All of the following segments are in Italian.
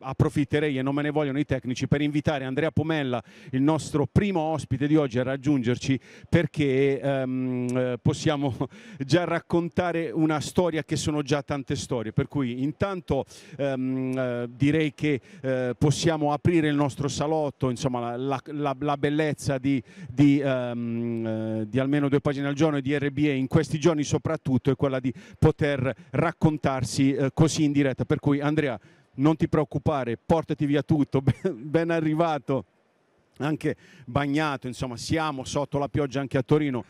approfitterei e non me ne vogliono i tecnici per invitare Andrea Pomella, il nostro primo ospite di oggi, a raggiungerci perché ehm, eh, possiamo già raccontare una storia che sono già tante storie. Per cui intanto ehm, eh, direi che eh, possiamo aprire il nostro salotto, insomma la, la, la bellezza di, di, ehm, eh, di, almeno due pagine al giorno e di RBA in questi giorni soprattutto è quella di poter raccontarsi così in diretta. Per cui Andrea non ti preoccupare, portati via tutto, ben arrivato, anche bagnato, insomma siamo sotto la pioggia anche a Torino.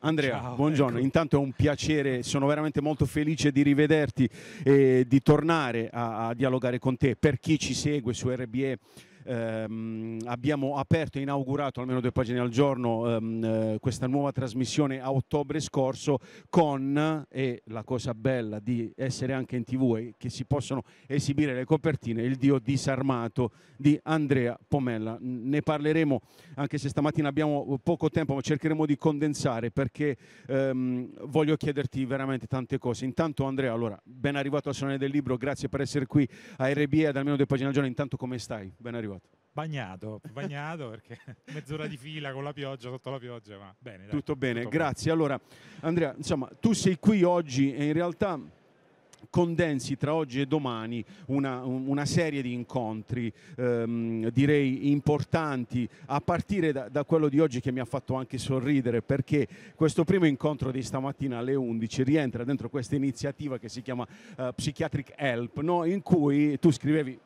Andrea, Ciao, buongiorno, ecco. intanto è un piacere, sono veramente molto felice di rivederti e di tornare a, a dialogare con te. Per chi ci segue su RBE ehm, abbiamo aperto e inaugurato almeno due pagine al giorno ehm, eh, questa nuova trasmissione a ottobre scorso con, e la cosa bella di essere anche in tv e che si possono esibire le copertine, il Dio disarmato di Andrea Pomella. Ne parleremo anche se stamattina abbiamo eh, poco tempo ma cercheremo di condensare perché ehm, voglio chiederti veramente tante cose. Intanto Andrea, allora, ben arrivato al Salone del Libro, grazie per essere qui a RBE ad almeno due pagine al giorno. Intanto come stai? Ben arrivato. Bagnato, bagnato perché mezz'ora di fila con la pioggia, sotto la pioggia, ma bene. Dai, tutto bene, tutto grazie. Bene. Allora Andrea, insomma, tu sei qui oggi e in realtà condensi tra oggi e domani una, una serie di incontri ehm, direi importanti a partire da, da, quello di oggi che mi ha fatto anche sorridere perché questo primo incontro di stamattina alle 11 rientra dentro questa iniziativa che si chiama eh, Psychiatric Help no? in cui tu scrivevi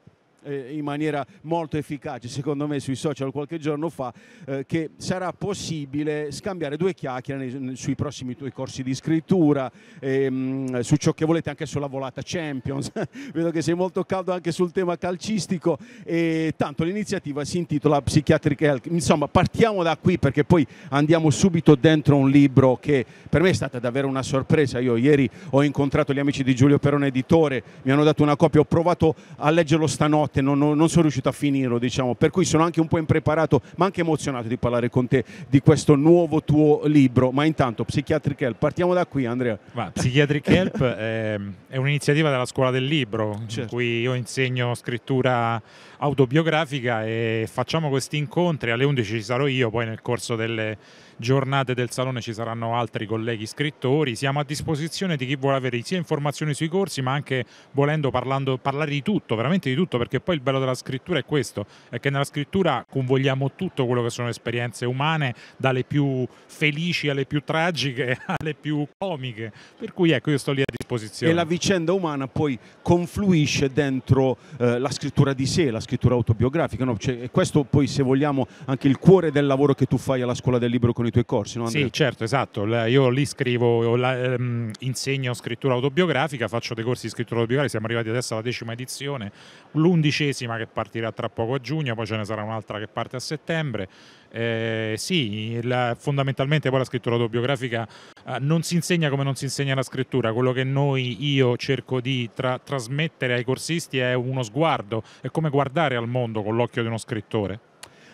eh, in maniera molto efficace, secondo me, sui social qualche giorno fa, eh, che sarà possibile scambiare due chiacchiere nei, sui prossimi tuoi corsi di scrittura, ehm, su ciò che volete, anche sulla volata Champions. Vedo che sei molto caldo anche sul tema calcistico e tanto l'iniziativa si intitola Psychiatric Health. Insomma, partiamo da qui perché poi andiamo subito dentro un libro che per me è stata davvero una sorpresa. Io ieri ho incontrato gli amici di Giulio Perone Editore, mi hanno dato una copia, ho provato a leggerlo stanotte notte non, non, non sono riuscito a finirlo, diciamo, per cui sono anche un po' impreparato, ma anche emozionato di parlare con te di questo nuovo tuo libro. Ma intanto, Psychiatric Help, partiamo da qui, Andrea. Ma, Psychiatric Help è, ehm, è un'iniziativa della scuola del libro, certo. in cui io insegno scrittura autobiografica e facciamo questi incontri, alle 11 ci sarò io, poi nel corso delle giornate del salone ci saranno altri colleghi scrittori, siamo a disposizione di chi vuole avere sia informazioni sui corsi ma anche volendo parlando, parlare di tutto, veramente di tutto, perché poi il bello della scrittura è questo, è che nella scrittura convogliamo tutto quello che sono esperienze umane, dalle più felici alle più tragiche, alle più comiche, per cui ecco io sto lì a disposizione. E la vicenda umana poi confluisce dentro eh, la scrittura di sé, la scrittura scrittura autobiografica. No? Cioè, questo poi, se vogliamo, anche il cuore del lavoro che tu fai alla scuola del libro con i tuoi corsi. No, sì, certo, esatto. Io lì scrivo, la, ehm, insegno scrittura autobiografica, faccio dei corsi di scrittura autobiografica, siamo arrivati adesso alla decima edizione, l'undicesima che partirà tra poco a giugno, poi ce ne sarà un'altra che parte a settembre. Eh, sì, la, fondamentalmente poi la scrittura autobiografica eh, non si insegna come non si insegna la scrittura, quello che noi, io cerco di tra trasmettere ai corsisti è uno sguardo, è come guardare guardare al mondo con l'occhio di uno scrittore.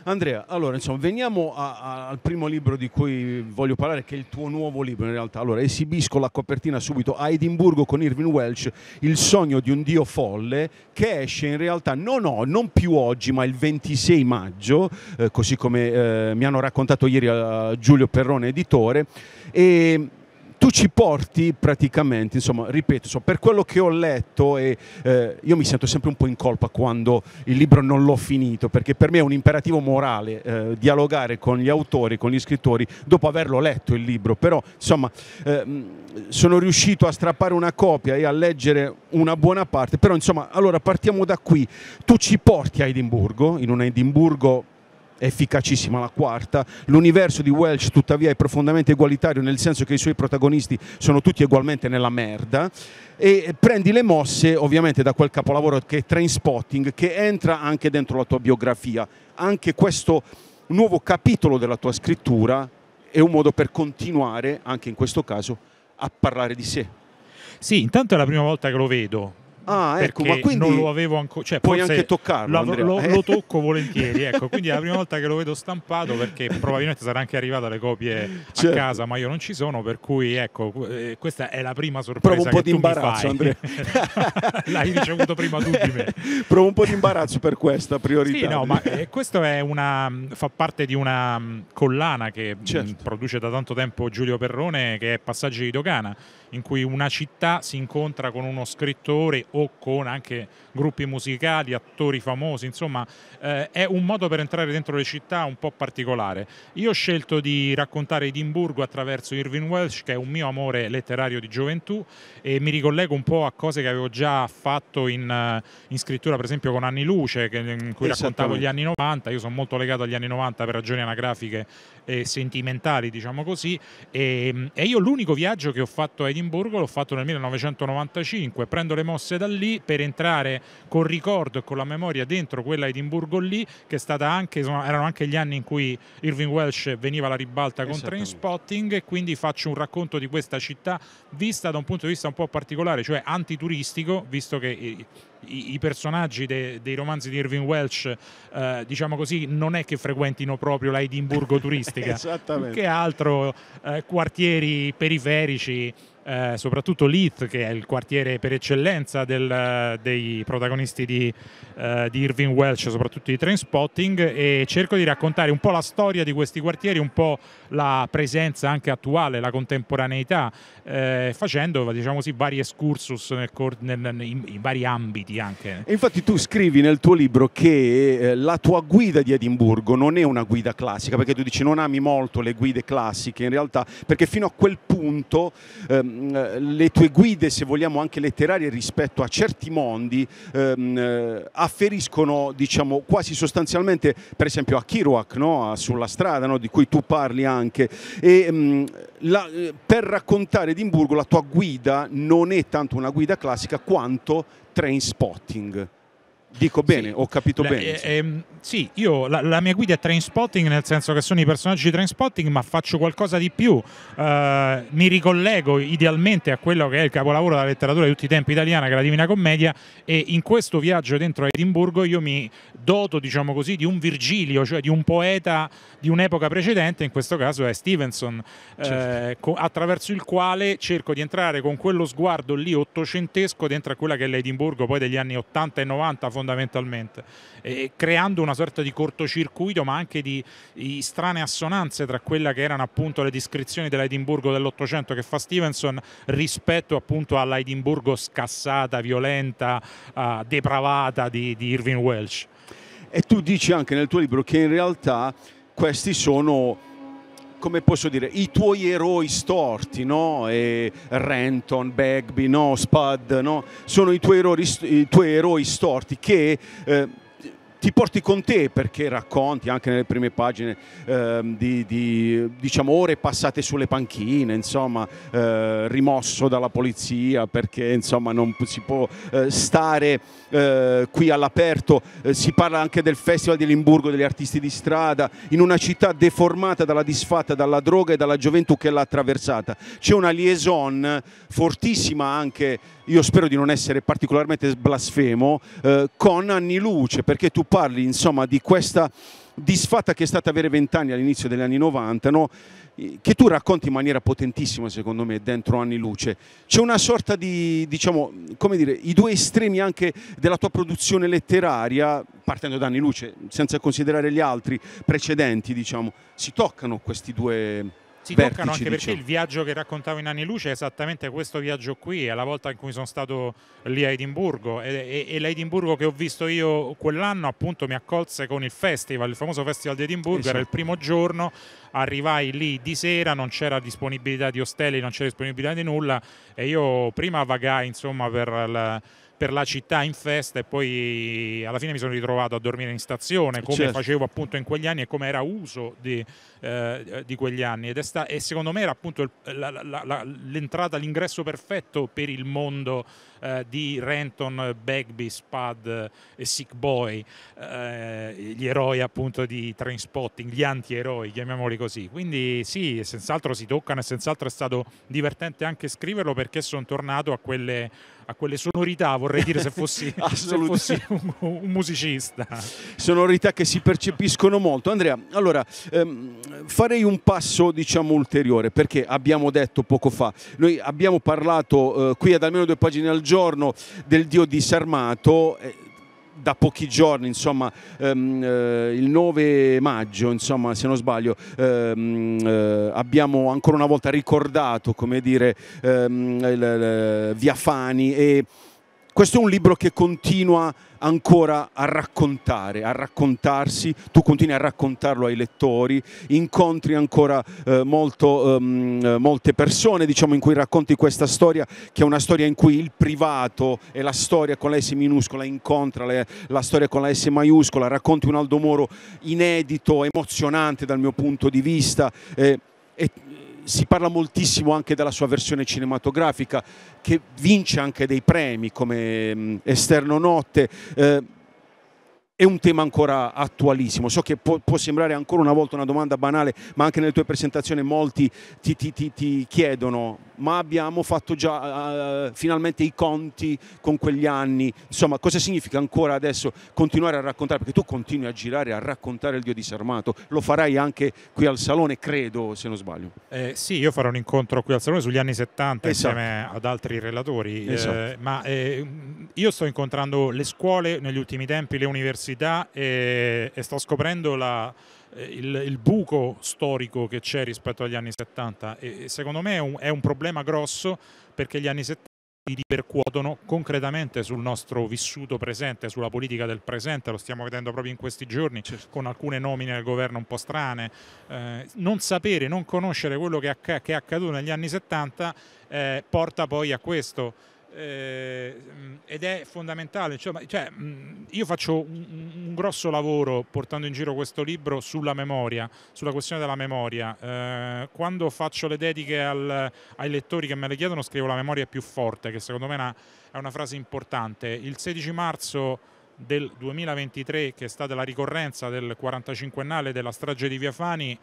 Andrea, allora insomma, veniamo a, a, al primo libro di cui voglio parlare, che è il tuo nuovo libro in realtà. Allora, esibisco la copertina subito a Edimburgo con Irving Welsh, Il sogno di un dio folle, che esce in realtà no, no, non più oggi, ma il 26 maggio, eh, così come eh, mi hanno raccontato ieri eh, Giulio Perrone, editore. E tu ci porti praticamente, insomma, ripeto, insomma, per quello che ho letto e eh, io mi sento sempre un po' in colpa quando il libro non l'ho finito, perché per me è un imperativo morale eh, dialogare con gli autori, con gli scrittori, dopo averlo letto il libro, però insomma ehm, sono riuscito a strappare una copia e a leggere una buona parte, però insomma, allora partiamo da qui, tu ci porti a Edimburgo, in un Edimburgo efficacissima la quarta. L'universo di Welsh tuttavia è profondamente egualitario nel senso che i suoi protagonisti sono tutti ugualmente nella merda e prendi le mosse ovviamente da quel capolavoro che è Train Spotting che entra anche dentro la tua biografia. Anche questo nuovo capitolo della tua scrittura è un modo per continuare anche in questo caso a parlare di sé. Sì, intanto è la prima volta che lo vedo, Ah, ecco, ma quindi non lo avevo ancora. Cioè, puoi anche toccarlo. Lo, lo, eh? lo, tocco volentieri. Ecco. Quindi è la prima volta che lo vedo stampato perché probabilmente sarà anche arrivata le copie certo. a casa, ma io non ci sono. Per cui, ecco, eh, questa è la prima sorpresa. Provo un po' di imbarazzo, Andrea. L'hai ricevuto prima tu di me. Provo un po' di imbarazzo per questa priorità. Sì, no, ma eh, questo una, fa parte di una mm, collana che mm, certo. produce da tanto tempo Giulio Perrone, che è Passaggi di Dogana in cui una città si incontra con uno scrittore o con anche gruppi musicali, attori famosi, insomma eh, è un modo per entrare dentro le città un po' particolare. Io ho scelto di raccontare Edimburgo attraverso Irving Welsh che è un mio amore letterario di gioventù e mi ricollego un po' a cose che avevo già fatto in, eh, in scrittura per esempio con Anni Luce che, in cui raccontavo gli anni 90, io sono molto legato agli anni 90 per ragioni anagrafiche e sentimentali diciamo così e, mm, e io l'unico viaggio che ho fatto a Edimburgo Edimburgo, l'ho fatto nel 1995, prendo le mosse da lì per entrare col ricordo e con la memoria dentro quella Edimburgo lì, che è stata anche, insomma, erano anche gli anni in cui Irving Welsh veniva alla ribalta con Train Spotting e quindi faccio un racconto di questa città vista da un punto di vista un po' particolare, cioè antituristico, visto che i, i, personaggi de, dei romanzi di Irving Welsh, eh, diciamo così, non è che frequentino proprio la Edimburgo turistica, più che altro eh, quartieri periferici eh, soprattutto Leith, che è il quartiere per eccellenza del, eh, dei protagonisti di, eh, di Irving Welsh, soprattutto di Trainspotting, e cerco di raccontare un po' la storia di questi quartieri, un po' la presenza anche attuale, la contemporaneità, eh, facendo diciamo così, vari excursus nel, nel, in, in, vari ambiti anche. Infatti tu scrivi nel tuo libro che eh, la tua guida di Edimburgo non è una guida classica, perché tu dici non ami molto le guide classiche in realtà, perché fino a quel punto ehm, eh, le tue guide, se vogliamo anche letterarie rispetto a certi mondi, ehm, eh, afferiscono diciamo, quasi sostanzialmente per esempio a Kiruak, no? sulla strada, no? di cui tu parli anche anche. E, mh, mm, la, eh, per raccontare Edimburgo la tua guida non è tanto una guida classica quanto train spotting. Dico bene, sì. ho capito bene. Eh, eh, sì, io la, la, mia guida è train spotting, nel senso che sono i personaggi di train spotting, ma faccio qualcosa di più. Uh, mi ricollego idealmente a quello che è il capolavoro della letteratura di tutti i tempi italiana, che è la Divina Commedia, e in questo viaggio dentro a Edimburgo io mi doto, diciamo così, di un Virgilio, cioè di un poeta di un'epoca precedente, in questo caso è Stevenson, eh, certo. eh, attraverso il quale cerco di entrare con quello sguardo lì ottocentesco dentro a quella che è l'Edimburgo poi degli anni 80 e 90, fondamentalmente, eh, creando una sorta di cortocircuito ma anche di, di, strane assonanze tra quella che erano appunto le descrizioni dell'Edimburgo dell'Ottocento che fa Stevenson rispetto appunto all'Edimburgo scassata, violenta, eh, depravata di, di Irving Welsh. E tu dici anche nel tuo libro che in realtà questi sono come posso dire, i tuoi eroi storti, no? E Renton, Bagby, no? Spud, no? sono i tuoi eroi, i tuoi eroi storti che... Eh, ti porti con te perché racconti anche nelle prime pagine eh, di, di diciamo, ore passate sulle panchine, insomma, eh, rimosso dalla polizia perché insomma, non si può eh, stare eh, qui all'aperto. Eh, si parla anche del Festival di Limburgo degli artisti di strada, in una città deformata dalla disfatta, dalla droga e dalla gioventù che l'ha attraversata. C'è una liaison fortissima anche, io spero di non essere particolarmente blasfemo, eh, con anni luce perché tu parli insomma di questa disfatta che è stata avere vent'anni all'inizio degli anni 90, no? che tu racconti in maniera potentissima secondo me dentro anni luce. C'è una sorta di, diciamo, come dire, i due estremi anche della tua produzione letteraria, partendo da anni luce, senza considerare gli altri precedenti, diciamo, si toccano questi due si vertici, toccano anche perché diciamo. il viaggio che raccontavo in anni luce è esattamente questo viaggio qui, è la volta in cui sono stato lì a Edimburgo e, e, e l'Edimburgo che ho visto io quell'anno appunto mi accolse con il festival, il famoso festival di Edimburgo, esatto. era il primo giorno, arrivai lì di sera, non c'era disponibilità di ostelli, non c'era disponibilità di nulla e io prima vagai insomma per la per la città in festa e poi alla fine mi sono ritrovato a dormire in stazione come certo. facevo appunto in quegli anni e come era uso di, eh, di quegli anni Ed è sta- e secondo me era appunto il, la, la, la, l'entrata, l'ingresso perfetto per il mondo eh, di Renton, Bagby, Spud e Sick Boy eh, gli eroi appunto di Trainspotting, gli anti-eroi chiamiamoli così quindi sì, senz'altro si toccano e senz'altro è stato divertente anche scriverlo perché sono tornato a quelle a quelle sonorità, vorrei dire se fossi, se fossi un, un, musicista. Sonorità che si percepiscono molto. Andrea, allora ehm, farei un passo diciamo ulteriore perché abbiamo detto poco fa, noi abbiamo parlato eh, qui ad almeno due pagine al giorno del dio disarmato, eh, da pochi giorni, insomma, ehm, eh, il 9 maggio, insomma, se non sbaglio, ehm, eh, abbiamo ancora una volta ricordato, come dire, ehm, il, il, Via Fani e questo è un libro che continua ancora a raccontare, a raccontarsi, tu continui a raccontarlo ai lettori, incontri ancora eh, molto, ehm, molte persone diciamo, in cui racconti questa storia che è una storia in cui il privato e la storia con la S minuscola incontra le, la storia con la S maiuscola, racconti un Aldo Moro inedito, emozionante dal mio punto di vista. Eh, e si parla moltissimo anche della sua versione cinematografica che vince anche dei premi come Esterno Notte. Eh, è un tema ancora attualissimo. So che può, può, sembrare ancora una volta una domanda banale, ma anche nelle tue presentazioni molti ti, ti, ti, ti chiedono, ma abbiamo fatto già uh, finalmente i conti con quegli anni? Insomma, cosa significa ancora adesso continuare a raccontare? Perché tu continui a girare, a raccontare il Dio disarmato, lo farai anche qui al Salone, credo, se non sbaglio. Eh, sì, io farò un incontro qui al Salone sugli anni 70 esatto. insieme ad altri relatori, esatto. eh, ma eh, io sto incontrando le scuole negli ultimi tempi, le università, l'università e, e sta scoprendo la, eh, il, il, buco storico che c'è rispetto agli anni 70 e secondo me è un, è un problema grosso perché gli anni 70 si ripercuotono concretamente sul nostro vissuto presente, sulla politica del presente, lo stiamo vedendo proprio in questi giorni certo. con alcune nomine al governo un po' strane. Eh, non sapere, non conoscere quello che, acc che, è accaduto negli anni 70 eh, porta poi a questo eh, ed è fondamentale. Cioè, cioè, io faccio un, un, grosso lavoro portando in giro questo libro sulla memoria, sulla questione della memoria. Eh, quando faccio le dediche al, ai lettori che me le chiedono, scrivo la memoria più forte, che secondo me è una, è una frase importante. Il 16 marzo del 2023, che è stata la ricorrenza del 45ennale della strage di Via Fani,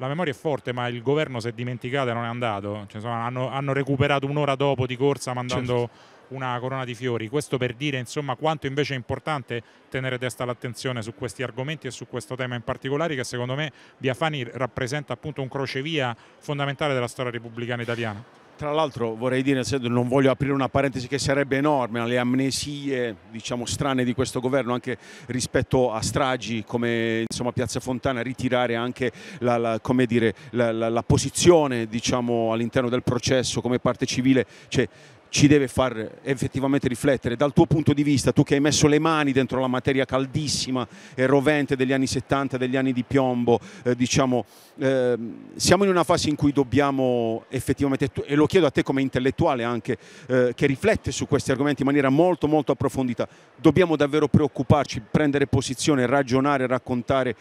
la memoria è forte, ma il governo si è dimenticato e non è andato. Cioè, insomma, hanno, hanno, recuperato un'ora dopo di corsa mandando certo. una corona di fiori. Questo per dire insomma, quanto invece è importante tenere testa l'attenzione su questi argomenti e su questo tema in particolare, che secondo me Via rappresenta appunto un crocevia fondamentale della storia repubblicana italiana. Tra l'altro vorrei dire, non voglio aprire una parentesi che sarebbe enorme, alle amnesie diciamo, strane di questo governo, anche rispetto a stragi come insomma, Piazza Fontana, ritirare anche la, la, dire, la, la posizione diciamo, all'interno del processo come parte civile. Cioè, ci deve far effettivamente riflettere. Dal tuo punto di vista, tu che hai messo le mani dentro la materia caldissima e rovente degli anni 70, degli anni di piombo, eh, diciamo, eh, siamo in una fase in cui dobbiamo effettivamente, e lo chiedo a te come intellettuale anche, eh, che riflette su questi argomenti in maniera molto molto approfondita, dobbiamo davvero preoccuparci, prendere posizione, ragionare, raccontare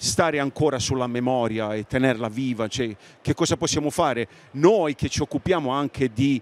stare ancora sulla memoria e tenerla viva, cioè, che cosa possiamo fare noi che ci occupiamo anche di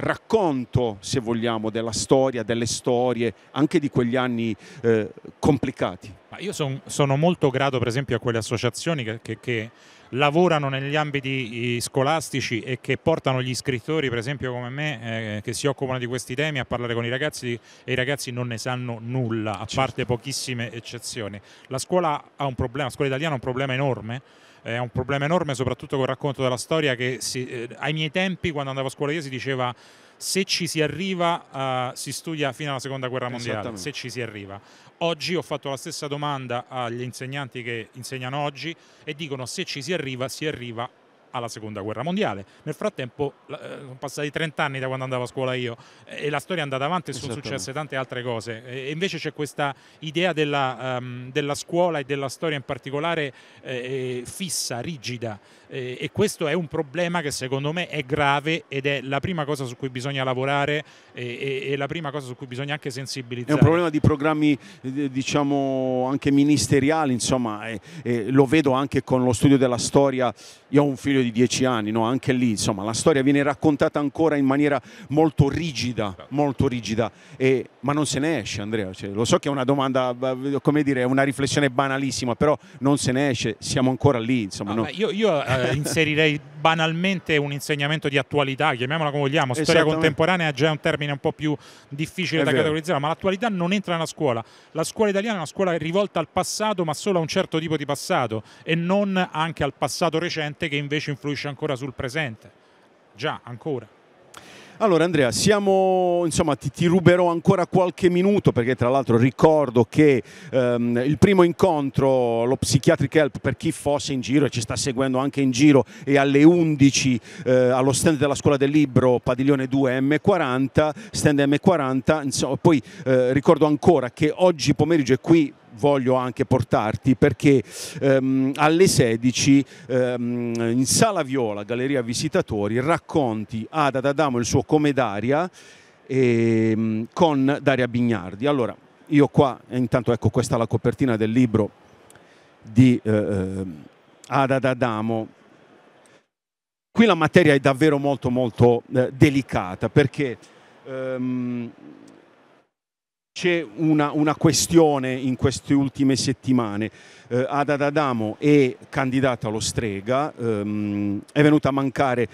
racconto, se vogliamo, della storia, delle storie, anche di quegli anni eh, complicati. Io son, sono molto grato per esempio a quelle associazioni che, che, che, lavorano negli ambiti scolastici e che portano gli scrittori per esempio come me eh, che si occupano di questi temi a parlare con i ragazzi e i ragazzi non ne sanno nulla, a certo. parte pochissime eccezioni. La scuola, ha un problema, la scuola italiana ha un problema enorme è un problema enorme soprattutto col racconto della storia che si, eh, ai miei tempi quando andavo a scuola io si diceva se ci si arriva uh, si studia fino alla seconda guerra mondiale, se ci si arriva. Oggi ho fatto la stessa domanda agli insegnanti che insegnano oggi e dicono se ci si arriva si arriva alla seconda guerra mondiale. Nel frattempo eh, sono passati 30 anni da quando andavo a scuola io eh, e la storia è andata avanti e sono successe tante altre cose. E invece c'è questa idea della, um, della scuola e della storia in particolare eh, eh, fissa, rigida eh, e questo è un problema che secondo me è grave ed è la prima cosa su cui bisogna lavorare e, e, e la prima cosa su cui bisogna anche sensibilizzare. È un problema di programmi diciamo anche ministeriali, insomma, e, lo vedo anche con lo studio della storia. Io ho un figlio periodo di dieci anni, no? anche lì insomma, la storia viene raccontata ancora in maniera molto rigida, certo. molto rigida e, ma non se ne esce Andrea, cioè, lo so che è una domanda, come dire, una riflessione banalissima, però non se ne esce, siamo ancora lì. Insomma, ah, no, no. Io, io eh, inserirei banalmente un insegnamento di attualità, chiamiamola come vogliamo, storia contemporanea è già un termine un po' più difficile è da vero. categorizzare, ma l'attualità non entra nella scuola. La scuola italiana è una scuola rivolta al passato, ma solo a un certo tipo di passato e non anche al passato recente che invece influisce ancora sul presente. Già, ancora. Allora Andrea, siamo, insomma, ti, ti, ruberò ancora qualche minuto perché tra l'altro ricordo che ehm, il primo incontro, lo Psychiatric Help, per chi fosse in giro e ci sta seguendo anche in giro, è alle 11 eh, allo stand della Scuola del Libro, padiglione 2 M40, stand M40, insomma, poi eh, ricordo ancora che oggi pomeriggio è qui voglio anche portarti perché ehm, alle 16 ehm, in Sala Viola, Galleria Visitatori, racconti ad Adamo il suo Comedaria ehm, con Daria Bignardi. Allora, io qua, intanto ecco questa è la copertina del libro di eh, ehm, Ada Adamo. Qui la materia è davvero molto molto eh, delicata perché ehm, c'è una, una, questione in queste ultime settimane. Eh, Ada D'Adamo è candidata allo Strega, ehm, è venuta a mancare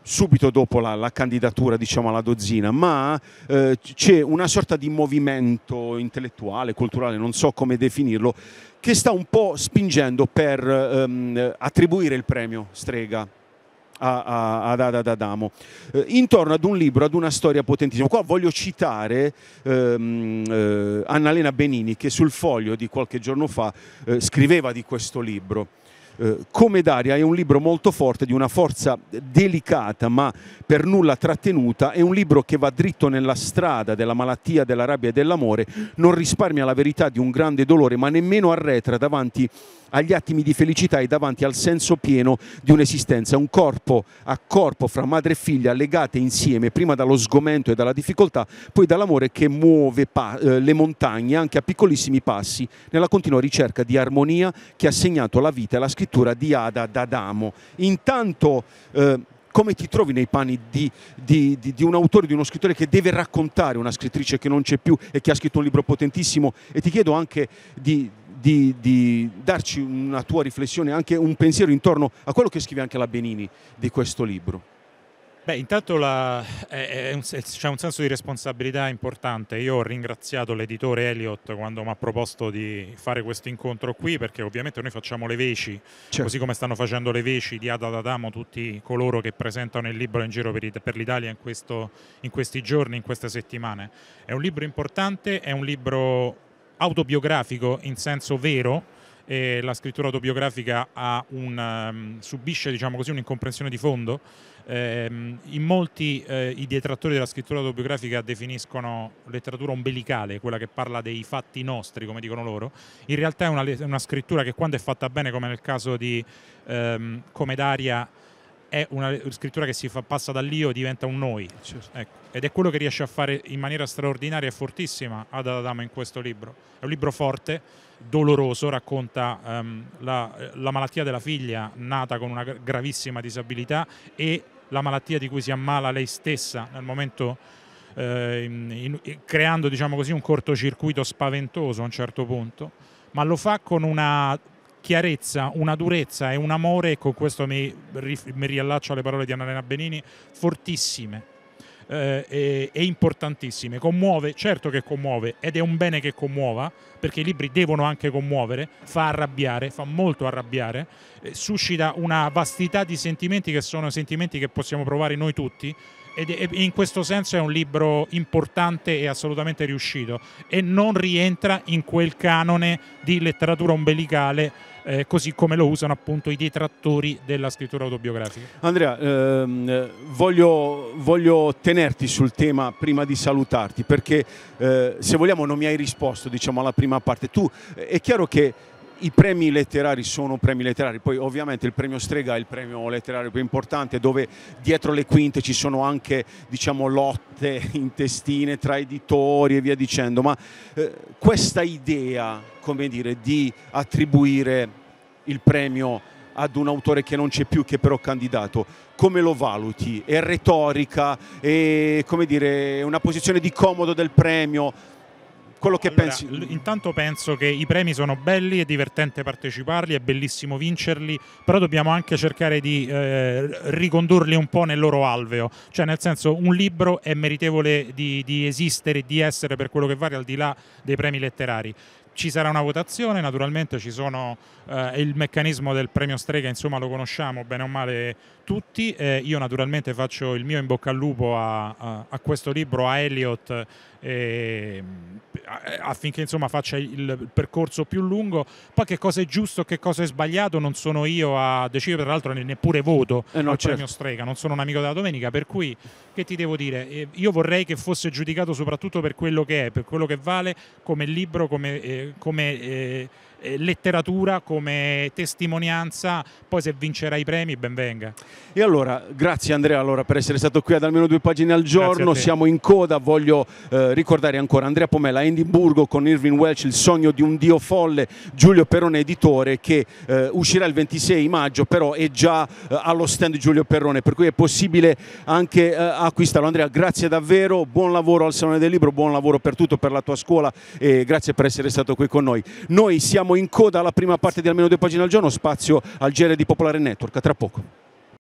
subito dopo la, la candidatura diciamo, alla dozzina, ma eh, c'è una sorta di movimento intellettuale, culturale, non so come definirlo, che sta un po' spingendo per ehm, attribuire il premio Strega a, a, ad, Adamo, eh, intorno ad un libro, ad una storia potentissima. Qua voglio citare ehm, eh, Annalena Benini che sul foglio di qualche giorno fa eh, scriveva di questo libro. Eh, Come d'aria è un libro molto forte, di una forza delicata ma per nulla trattenuta, è un libro che va dritto nella strada della malattia, della rabbia e dell'amore, non risparmia la verità di un grande dolore ma nemmeno arretra davanti a agli attimi di felicità e davanti al senso pieno di un'esistenza, un corpo a corpo fra madre e figlia legate insieme, prima dallo sgomento e dalla difficoltà, poi dall'amore che muove eh, le montagne anche a piccolissimi passi nella continua ricerca di armonia che ha segnato la vita e la scrittura di Ada d'Adamo. Intanto eh, come ti trovi nei panni di, di, di, di, un autore, di uno scrittore che deve raccontare una scrittrice che non c'è più e che ha scritto un libro potentissimo e ti chiedo anche di, di, di, darci una tua riflessione, anche un pensiero intorno a quello che scrive anche la Benini di questo libro. Beh, intanto la, è, è un, c'è un senso di responsabilità importante. Io ho ringraziato l'editore Elliott quando mi ha proposto di fare questo incontro qui, perché ovviamente noi facciamo le veci, certo. così come stanno facendo le veci di Ada D'Adamo tutti coloro che presentano il libro in giro per, per l'Italia in, questo, in questi giorni, in queste settimane. È un libro importante, è un libro autobiografico in senso vero, e la scrittura autobiografica un, ehm, subisce diciamo così, un'incomprensione di fondo. Ehm, in molti eh, i detrattori della scrittura autobiografica definiscono letteratura ombelicale, quella che parla dei fatti nostri, come dicono loro. In realtà è una, una scrittura che quando è fatta bene, come nel caso di um, ehm, Comedaria, è una scrittura che si fa, passa dall'io e diventa un noi. Certo. Ecco. Ed è quello che riesce a fare in maniera straordinaria e fortissima Ada Adamo in questo libro. È un libro forte, doloroso, racconta um, la, la malattia della figlia nata con una gravissima disabilità e la malattia di cui si ammala lei stessa nel momento... In, eh, in, in, creando diciamo così, un cortocircuito spaventoso a un certo punto, ma lo fa con una chiarezza, una durezza e un amore, con ecco, questo mi, mi riallaccio alle parole di Annalena Benini, fortissime. Eh, e, e, importantissime. Commuove, certo che commuove, ed è un bene che commuova, perché i libri devono anche commuovere, fa arrabbiare, fa molto arrabbiare, eh, suscita una vastità di sentimenti che sono sentimenti che possiamo provare noi tutti. Ed in questo senso è un libro importante e assolutamente riuscito e non rientra in quel canone di letteratura ombelicale eh, così come lo usano appunto i detrattori della scrittura autobiografica. Andrea, ehm, voglio, voglio, tenerti sul tema prima di salutarti, perché eh, se vogliamo non mi hai risposto diciamo, alla prima parte. Tu eh, è chiaro che i premi letterari sono premi letterari, poi ovviamente il premio Strega è il premio letterario più importante dove dietro le quinte ci sono anche diciamo, lotte intestine tra editori e via dicendo, ma eh, questa idea come dire, di attribuire il premio ad un autore che non c'è più, che però è candidato, come lo valuti? È retorica? È come dire, una posizione di comodo del premio? Quello che allora, pensi? Intanto penso che i premi sono belli, è divertente parteciparli, è bellissimo vincerli, però dobbiamo anche cercare di eh, ricondurli un po' nel loro alveo, cioè nel senso un libro è meritevole di, di esistere, di essere per quello che vale al di là dei premi letterari ci sarà una votazione, naturalmente ci sono eh, il meccanismo del premio strega, insomma lo conosciamo bene o male tutti. Eh, io naturalmente faccio il mio in bocca al lupo a, a, a questo libro, a Elliot, eh, affinché insomma, faccia il percorso più lungo. Poi che cosa è giusto, che cosa è sbagliato, non sono io a decidere, tra l'altro neppure voto eh al premio certo. Strega, non sono un amico della domenica, per cui che ti devo dire? Eh, io vorrei che fosse giudicato soprattutto per quello che è, per quello che vale come libro, come... Eh, come eh, eh, letteratura come testimonianza, poi se vincerà i premi benvenga E allora, grazie Andrea allora, per essere stato qui ad almeno due pagine al giorno, siamo in coda, voglio eh, ricordare ancora Andrea Pomella a Edimburgo con Irving Welch, Il sogno di un dio folle, Giulio Perrone editore che eh, uscirà il 26 maggio, però è già eh, allo stand Giulio Perrone, per cui è possibile anche eh, acquistarlo. Andrea, grazie davvero, buon lavoro al Salone del Libro, buon lavoro per tutto, per la tua scuola e grazie per essere stato qui con noi. Noi siamo siamo in coda alla prima parte di almeno due pagine al giorno, spazio al GR di Popolare Network, a tra poco.